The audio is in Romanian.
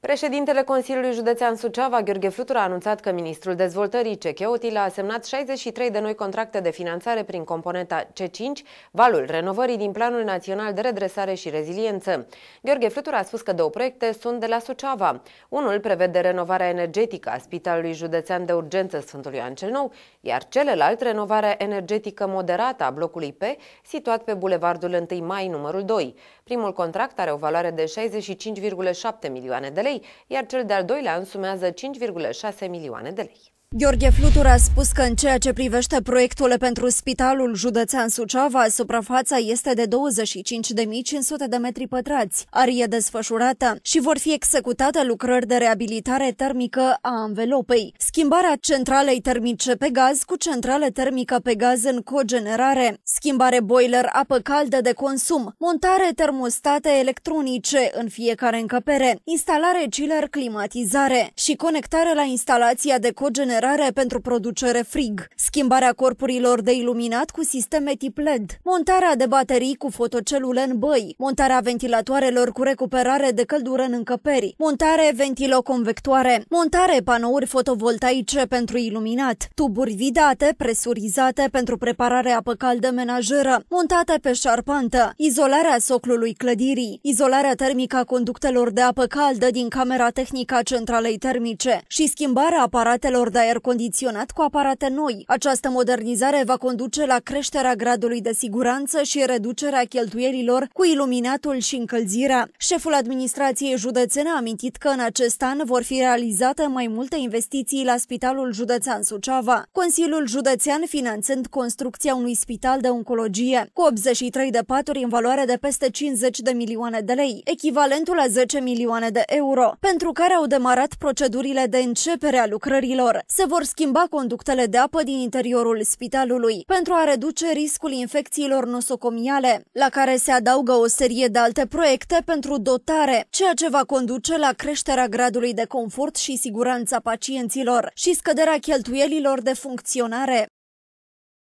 Președintele Consiliului Județean Suceava, Gheorghe Flutur, a anunțat că ministrul dezvoltării Cecheotil a semnat 63 de noi contracte de finanțare prin componenta C5, valul renovării din Planul Național de Redresare și Reziliență. Gheorghe Flutur a spus că două proiecte sunt de la Suceava. Unul prevede renovarea energetică a Spitalului Județean de Urgență Sfântului Ioan cel Nou, iar celălalt renovarea energetică moderată a blocului P, situat pe Bulevardul 1 Mai, numărul 2. Primul contract are o valoare de 65,7 milioane de lei, lei, iar cel de-al doilea însumează 5,6 milioane de lei. Gheorghe Flutur a spus că în ceea ce privește proiectul pentru Spitalul Județean Suceava, suprafața este de 25.500 de metri pătrați, arie desfășurată și vor fi executate lucrări de reabilitare termică a anvelopei, schimbarea centralei termice pe gaz cu centrale termică pe gaz în cogenerare, schimbare boiler apă caldă de consum, montare termostate electronice în fiecare încăpere, instalare chiller climatizare și conectare la instalația de cogenerare generare pentru producere frig, schimbarea corpurilor de iluminat cu sisteme tip LED, montarea de baterii cu fotocelule în băi, montarea ventilatoarelor cu recuperare de căldură în încăperi, montare ventiloconvectoare, montare panouri fotovoltaice pentru iluminat, tuburi vidate presurizate pentru prepararea apă caldă menajeră, montate pe șarpantă, izolarea soclului clădirii, izolarea termică a conductelor de apă caldă din camera tehnică a centralei termice și schimbarea aparatelor de aer condiționat cu aparate noi. Această modernizare va conduce la creșterea gradului de siguranță și reducerea cheltuielilor cu iluminatul și încălzirea. Șeful administrației județene a amintit că în acest an vor fi realizate mai multe investiții la Spitalul Județean Suceava. Consiliul Județean finanțând construcția unui spital de oncologie cu 83 de paturi în valoare de peste 50 de milioane de lei, echivalentul la 10 milioane de euro, pentru care au demarat procedurile de începere a lucrărilor se vor schimba conductele de apă din interiorul spitalului pentru a reduce riscul infecțiilor nosocomiale, la care se adaugă o serie de alte proiecte pentru dotare, ceea ce va conduce la creșterea gradului de confort și siguranța pacienților și scăderea cheltuielilor de funcționare.